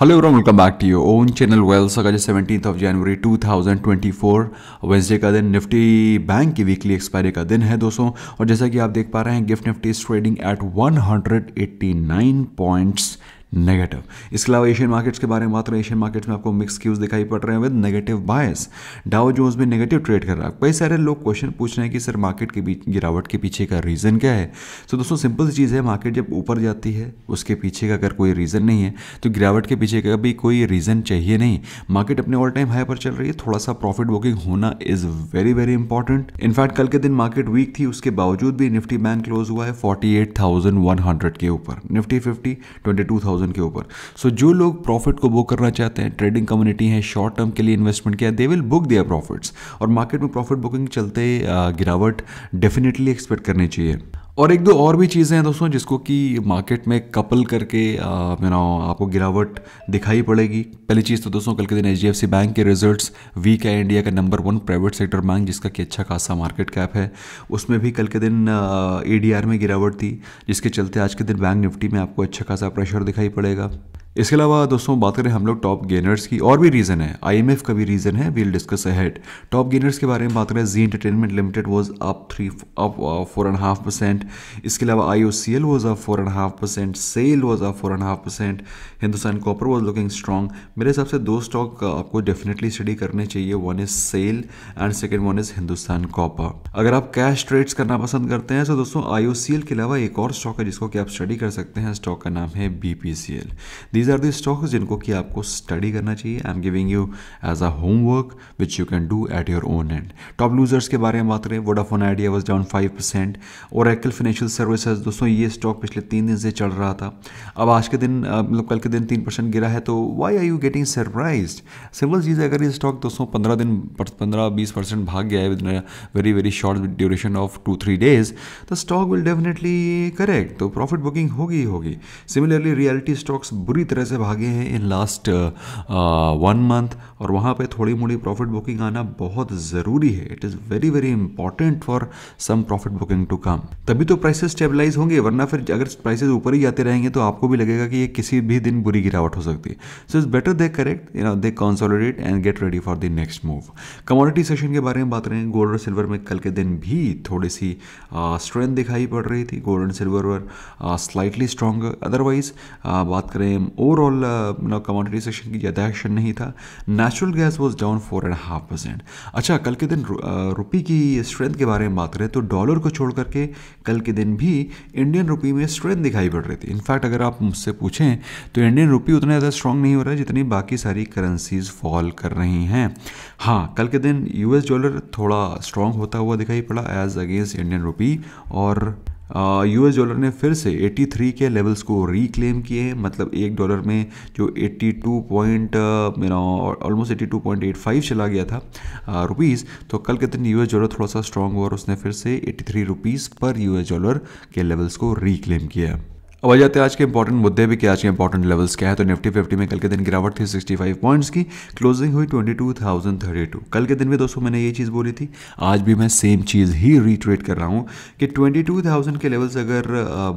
Hello everyone welcome back to your own channel वेल्स का जो सेवनटीन ऑफ जनवरी 2024 वेंसडे का दिन निफ्टी बैंक की वीकली एक्सपायरी का दिन है दोस्तों और जैसा कि आप देख पा रहे हैं Gift Nifty is trading at 189 points negative इसके अलावा एशियन मार्केट्स के बारे में बात करें एशियन मार्केट्स में आपको मिक्स क्यूज दिखाई पड़ रहे हैं with negative bias Dow Jones भी नेगेटिव ट्रेड कर रहा है कई सारे लोग क्वेश्चन पूछ रहे हैं कि सर मार्केट के बीच गिरावट के पीछे का रीज़न क्या है तो दोस्तों सिंपल सी चीज़ है मार्केट जब ऊपर जाती है उसके पीछे का अगर कोई रीज़न नहीं है तो गिरावट के पीछे का भी कोई रीज़न चाहिए नहीं मार्केट अपने ऑल टाइम हाई पर चल रही है थोड़ा सा प्रॉफिट बुकिंग होना is very very important in fact कल के दिन मार्केट वीक थी उसके बावजूद भी निफ्टी बैंक क्लोज हुआ है फोर्टी के ऊपर निफ्टी फिफ्टी ट्वेंटी थाउजेंड के ऊपर सो so, जो लोग प्रॉफिट को बुक करना चाहते हैं ट्रेडिंग कम्युनिटी है शॉर्ट टर्म के लिए इन्वेस्टमेंट किया दे विल बुक दिया प्रॉफिट्स और मार्केट में प्रॉफिट बुकिंग चलते गिरावट डेफिनेटली एक्सपेक्ट करनी चाहिए और एक दो और भी चीज़ें हैं दोस्तों जिसको कि मार्केट में कपल करके यू नो आपको गिरावट दिखाई पड़ेगी पहली चीज़ तो दोस्तों कल के दिन एच बैंक के रिजल्ट्स वीक है इंडिया का number one private sector bank जिसका कि अच्छा खासा मार्केट कैप है उसमें भी कल के दिन ए में गिरावट थी जिसके चलते आज के दिन बैंक निफ्टी में आपको अच्छा खासा प्रेशर दिखाई पड़ेगा इसके अलावा दोस्तों बात करें हम लोग टॉप गेनर्स की और भी रीज़न है आईएमएफ का भी रीज़न है we'll discuss ahead top gainers के बारे में बात करें Zee Entertainment Limited was up three up four and half percent इसके अलावा I O C L was up four and half percent SAIL was up four and half percent Hindustan Copper was looking strong मेरे हिसाब से दो stock uh, आपको definitely study करने चाहिए one is SAIL and second one is Hindustan Copper अगर आप cash trades करना पसंद करते हैं तो दोस्तों आई के अलावा एक और स्टॉक है जिसको कि आप स्टडी कर सकते हैं स्टॉक का नाम है B P C L these are the stocks जिनको कि आपको स्टडी करना चाहिए I am giving you as a homework which you can do at your own and top losers के बारे में बात करें Vodafone Idea was down five percent और एक्ल फाइनेंशियल सर्विसेज दोस्तों ये स्टॉक पिछले तीन दिन से चल रहा था अब आज के दिन मतलब कल के दिन तीन परसेंट गिरा है तो why are you getting surprise simple चीज़ है अगर ये स्टॉक दोस्तों पंद्रह दिन पंद्रह बीस परसेंट भाग गया है with very very short duration of two three days the stock will definitely correct तो प्रॉफिट बुकिंग होगी ही होगी सिमिलरली रियलिटी स्टॉक्स बुरी तरह तरह से भागे हैं इन लास्ट वन मंथ और वहाँ पे थोड़ी मोड़ी प्रॉफिट बुकिंग आना बहुत ज़रूरी है it is very very important for some profit booking to come तभी तो प्राइसेस स्टेबलाइज होंगे वरना फिर अगर प्राइसेस ऊपर ही जाते रहेंगे तो आपको भी लगेगा कि ये किसी भी दिन बुरी गिरावट हो सकती है so it's better they correct you know they consolidate and get ready for the next move commodity session के बारे में बात रहे हैं गोल्ड और सिल्वर में कल के दिन भी थोड़ी सी स्ट्रेंथ uh, दिखाई पड़ रही थी gold and silver were slightly strong otherwise बात करें ओवरऑल ना कमोडिटी सेक्शन की ज़्यादा एक्शन नहीं था natural gas was down four and half percent अच्छा कल के दिन रुपी uh, की स्ट्रेंथ के बारे में बात करें तो डॉलर को छोड़ करके कल के दिन भी इंडियन रुपी में स्ट्रेंथ दिखाई पड़ रही थी इनफैक्ट अगर आप मुझसे पूछें तो इंडियन रुपी उतना ज़्यादा स्ट्रॉन्ग नहीं हो रहा है जितनी बाकी सारी करेंसीज फॉल कर रही हैं हाँ कल के दिन यूएस डॉलर थोड़ा स्ट्रॉन्ग होता हुआ दिखाई पड़ा एज अगेंस्ट इंडियन रुपी और यूएस डॉलर ने फिर से 83 के लेवल्स को रिक्लेम किए हैं मतलब एक डॉलर में जो 82 पॉइंट मेरा ऑलमोस्ट एट्टी चला गया था रुपीज़ तो कल के दिन यूएस डॉलर थोड़ा सा स्ट्रांग हुआ और उसने फिर से 83 रुपीज़ पर यूएस डॉलर के लेवल्स को रिक्लेम किया है अब आ जाते हैं आज के इंपॉर्टेंट मुद्दे भी कि आज के इंपॉर्टेंट लेवल्स क्या है तो निफ्टी फिफ्टी में कल के दिन गिरावट थी 65 पॉइंट्स की क्लोजिंग हुई 22,032 कल के दिन भी दोस्तों मैंने ये चीज़ बोली थी आज भी मैं सेम चीज़ ही रिट्रेट कर रहा हूँ कि 22,000 के लेवल्स अगर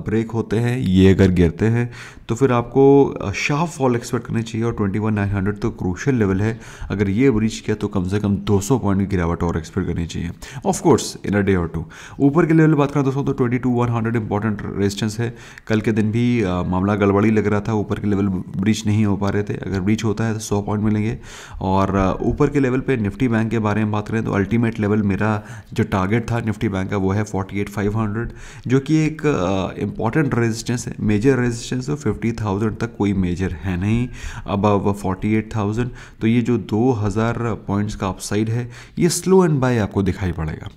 ब्रेक होते हैं ये अगर गिरते हैं तो फिर आपको शार्प फॉल एक्सपेक्ट करनी चाहिए और हंड्रेड तो क्रूशल लेवल है अगर ये ब्रीच किया तो कम से कम सौ पॉइंट की गिरावट और एक्सपेक्ट करनी चाहिए ऑफकोर्स इन अ डे और टू ऊपर के लेवल बात करें दोस्तों तो हंड्रेड इंपॉर्टेंट रेजिस्टेंस है कल के दिन भी मामला गड़बड़ी लग रहा था ऊपर के लेवल ब्रीच नहीं हो पा रहे थे अगर ब्रीच होता है तो सौ पॉइंट मिलेंगे और ऊपर के लेवल पर निफ्टी बैंक के बारे में बात करें तो अल्टीमेट लेवल मेरा जो टारगेट था निफ्टी बैंक का वो है फोर्टी एट फाइव हंड्रेड जो कि एक इंपॉर्टेंट रेजिस्टेंस है मेजर रेजिस्टेंस तो फिफ्टी थाउजेंड तक कोई मेजर है नहीं अब फोर्टी एट थाउजेंड तो ये जो दो हज़ार पॉइंट्स का अपसाइड है ये स्लो एंड बाय आपको दिखाई पड़ेगा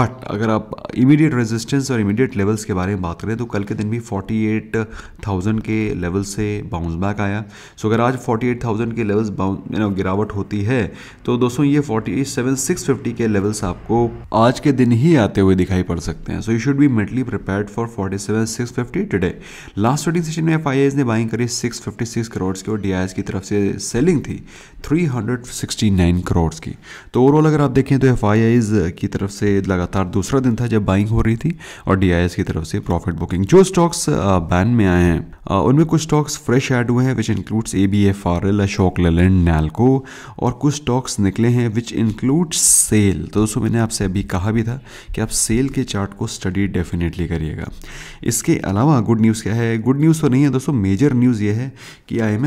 बट अगर आप इमीडिएट रेजिस्टेंस और इमीडिएट लेवल्स के बारे में बात करें तो कल के दिन भी फोर्टी 48,000 के लेवल से बाउंस बैक आया सो अगर आज 48,000 के लेवल्स बाउंस नो गिरावट होती है तो दोस्तों ये 47,650 के लेवल्स आपको आज के दिन ही आते हुए दिखाई पड़ सकते हैं so you should be mentally prepared for 47,650 today last trading session में एफ ने बाइंग करी 656 करोड़ की और डी की तरफ से सेलिंग थी 369 करोड़ की तो ओवरऑल अगर आप देखें तो एफ की तरफ से लगातार दूसरा दिन था जब बाइंग हो रही थी और डी की तरफ से प्रॉफिट बुकिंग जो स्टॉक्स बैन में आए हैं उनमें कुछ स्टॉक्स फ्रेश ऐड हुए हैं which includes A B F R L Ashok Leyland NALCO और कुछ स्टॉक्स निकले हैं विच इंक्लूड्स सेल तो दोस्तों मैंने आपसे अभी कहा भी था कि आप सेल के चार्ट को स्टडी डेफिनेटली करिएगा इसके अलावा गुड न्यूज़ क्या है गुड न्यूज़ तो नहीं है दोस्तों मेजर न्यूज़ ये है कि आई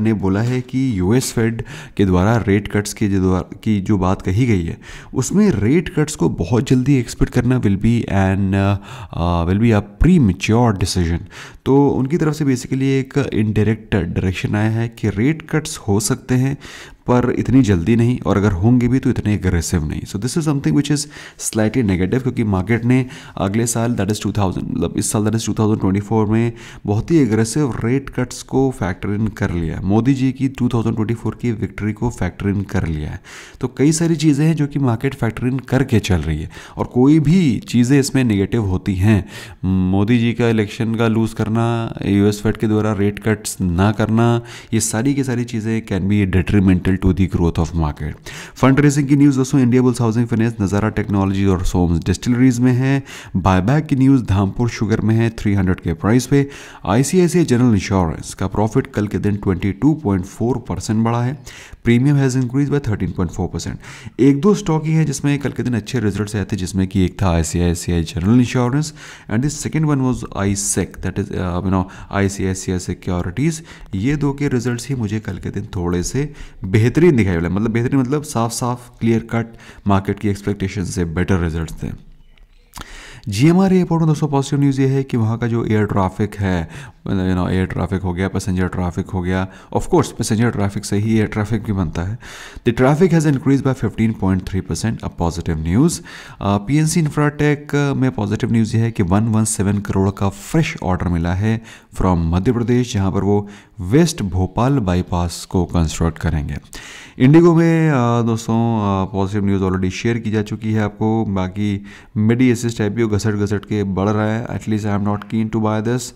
ने बोला है कि यूएस फेड के द्वारा रेट कट्स के की जो बात कही गई है उसमें रेट कट्स को बहुत जल्दी एक्सपेक्ट करना will be and will be a pre decision decision तो उनकी तरफ से बेसिकली एक इनडायरेक्ट डायरेक्शन आया है कि रेट कट्स हो सकते हैं पर इतनी जल्दी नहीं और अगर होंगे भी तो इतने एग्रेसिव नहीं so this is something which is slightly negative क्योंकि मार्केट ने अगले साल दैट इज़ 2000 मतलब इस साल दैट इज़ 2024 में बहुत ही एग्रेसिव रेट कट्स को फैक्टर इन कर लिया है मोदी जी की 2024 की विक्ट्री को फैक्टर इन कर लिया है तो कई सारी चीज़ें हैं जो कि मार्केट फैक्टर इन करके चल रही है और कोई भी चीज़ें इसमें नेगेटिव होती हैं मोदी जी का इलेक्शन का लूज़ करना यू एस के द्वारा रेट कट्स ना करना ये सारी की सारी चीज़ें can be detrimental integral to the growth of market fund raising की न्यूज़ दोस्तों India Bulls Housing Finance Nazara technology और सोम्स डिस्टिलरीज में है बायबैक की न्यूज़ धामपुर शुगर में है 300 के प्राइस पे आईसीआईसीआई जनरल इंश्योरेंस का प्रॉफिट कल के दिन 22.4 परसेंट बढ़ा है premium has increase by 13.4 percent एक दो स्टॉक ही है जिसमें कल के दिन अच्छे रिजल्ट आए थे जिसमें कि एक था ICICI general insurance and this second one was I sec that is you know I securities ये दो के रिजल्ट ही मुझे कल के दिन थोड़े से बेहतर बेहतरीन दिखाई मतलब बेहतरीन मतलब साफ साफ क्लियर कट मार्केट की एक्सपेक्टेशन से बेटर रिजल्ट थे जी एम आर एयरपोर्ट में दोस्तों पॉजिटिव न्यूज़ ये है कि वहाँ का जो एयर ट्रैफिक है यू नो एयर ट्रैफिक हो गया पैसेंजर ट्रैफिक हो गया ऑफ कोर्स पैसेंजर ट्रैफिक से ही एयर ट्रैफिक भी बनता है the traffic has increase by 15.3 percent a positive news P N C Infratech में पॉजिटिव न्यूज़ ये है कि 117 करोड़ का फ्रेश ऑर्डर मिला है फ्रॉम मध्य प्रदेश जहाँ पर वो वेस्ट भोपाल बाईपास को कंस्ट्रक्ट करेंगे इंडिगो में दोस्तों पॉजिटिव न्यूज़ ऑलरेडी शेयर की जा चुकी है आपको बाकी मिडी एसिस टाइप भी घसट घसट के बढ़ रहा है at least I am not keen to buy this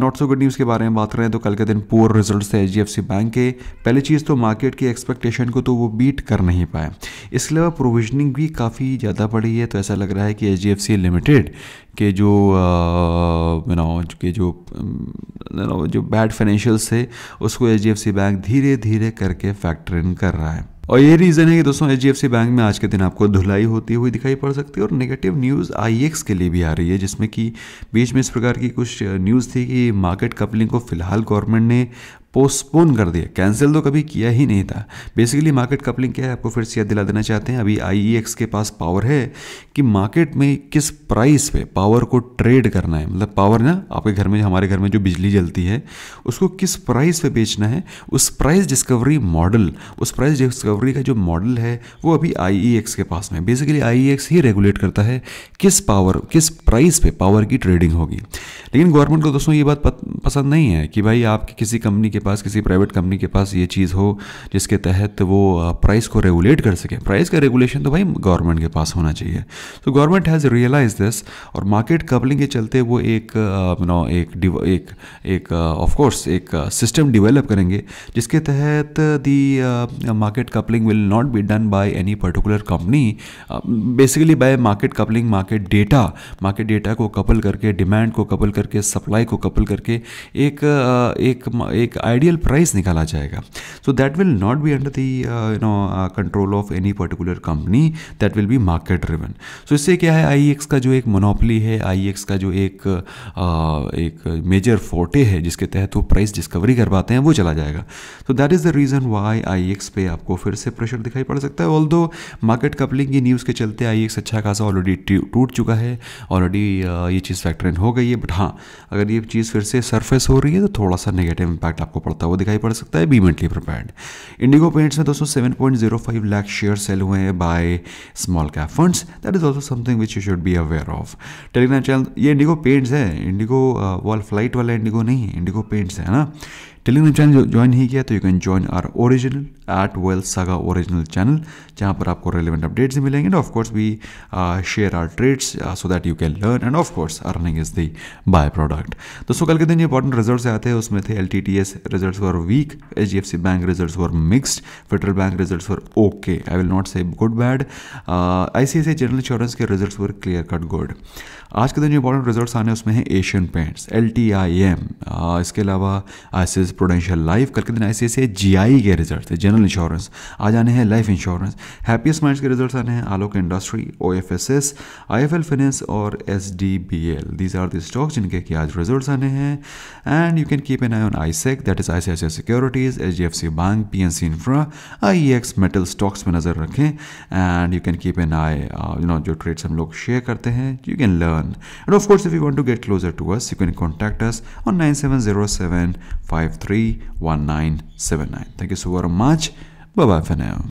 not so good news के बारे में बात करें तो कल के दिन पुअर रिजल्ट थे एच बैंक के पहली चीज़ तो मार्केट की एक्सपेक्टेशन को तो वो बीट कर नहीं पाए इसके अलावा प्रोविजनिंग भी काफ़ी ज़्यादा बढ़ी है तो ऐसा लग रहा है कि एच लिमिटेड के जो यू uh, नो के जो नो um, जो बैड फाइनेंशियल्स थे उसको एच बैंक धीरे धीरे करके फैक्टर इन कर रहा है और ये रीज़न है कि दोस्तों एच बैंक में आज के दिन आपको धुलाई होती हुई दिखाई पड़ सकती है और नेगेटिव न्यूज़ आई के लिए भी आ रही है जिसमें कि बीच में इस प्रकार की कुछ न्यूज़ थी कि मार्केट कपलिंग को फिलहाल गवर्नमेंट ने पोस्टपोन कर दिया कैंसिल तो कभी किया ही नहीं था बेसिकली मार्केट कपलिंग क्या है आपको फिर से याद दिला देना चाहते हैं अभी आई e के पास पावर है कि मार्केट में किस प्राइस पे पावर को ट्रेड करना है मतलब पावर ना आपके घर में हमारे घर में जो बिजली जलती है उसको किस प्राइस पे बेचना है उस प्राइस डिस्कवरी मॉडल उस प्राइस डिस्कवरी का जो मॉडल है वो अभी आई e के पास में बेसिकली आई e ही रेगुलेट करता है किस पावर किस प्राइस पे पावर की ट्रेडिंग होगी लेकिन गवर्नमेंट को दोस्तों ये बात पसंद नहीं है कि भाई आपके किसी कंपनी के पास किसी प्राइवेट कंपनी के पास ये चीज़ हो जिसके तहत वो प्राइस को रेगुलेट कर सके प्राइस का रेगुलेशन तो भाई गवर्नमेंट के पास होना चाहिए तो गवर्नमेंट हैज़ रियलाइज दिस और मार्केट कपलिंग के चलते वो एक नो uh, एक एक uh, एक ऑफकोर्स एक सिस्टम डिवेलप करेंगे जिसके तहत the market coupling will not be done by any particular company basically by market coupling market data market data को कपल करके डिमांड को कपल करके सप्लाई को कपल करके एक uh, एक एक आइडियल प्राइस निकाला जाएगा so that will not be under the you know control of any particular company that will be market driven so इससे क्या है आई e का जो एक मोनोपली है आई e का जो एक आ, एक मेजर फोर्टे है जिसके तहत वो प्राइस डिस्कवरी कर पाते हैं वो चला जाएगा तो that is the reason why I पे आपको फिर से प्रेशर दिखाई पड़ सकता है ऑल मार्केट कपलिंग की न्यूज़ के चलते आई e अच्छा खासा ऑलरेडी टूट चुका है ऑलरेडी ये चीज़ फैक्टर हो गई है बट हाँ अगर ये चीज़ फिर से सरफेस हो रही है तो थोड़ा सा नेगेटिव इम्पैक्ट आपको पड़ता हुआ दिखाई पड़ सकता है be mentally prepared Indigo paints में दोस्तों seven point zero five lakh share sell हुए हैं by small cap funds that is also something which you should be aware of Telegram channel ये इंडिगो पेंट्स है इंडिगो वॉल फ्लाइट वाला Indigo नहीं है इंडिगो पेंट्स है ना टेलीग्राम चैनल ज्वाइन नहीं किया तो you can join our original at well saga original channel जहाँ पर आपको रेलिवेंट अपडेट्स मिलेंगे and of course we share our trades so that you can learn and of course earning is the by product दोस्तों कल के दिन इंपॉर्टेंट रिजल्ट आते हैं उसमें थे L T T S result for weak H D F C bank result were mixed Federal bank result were okay I will not say good bad I C I C general insurance के result were clear cut good आज के दिन जो important result आने उसमें हैं Asian Paints L T I M इसके अलावा आई सी प्रोडेंशियल लाइफ कल के दिन ऐसे आई के रिजल्ट है जनरल इंश्योरेंस आ जाने हैं लाइफ इंश्योरेंस हैप्पीस्ट माइंड्स के रिजल्ट आने हैं Alok industry O F S S I F L finance और S D B L these are the stocks जिनके कि आज रिजल्ट आने हैं and you can keep an eye on I sec that is I C I securities H D F C bank P N C infra I X metal stocks में नज़र रखें and you can keep an eye you know जो trades हम लोग share करते हैं you can learn and of course if you want to get closer to us you can contact us on nine seven zero seven five 31979. Thank you so very much. Bye bye for now.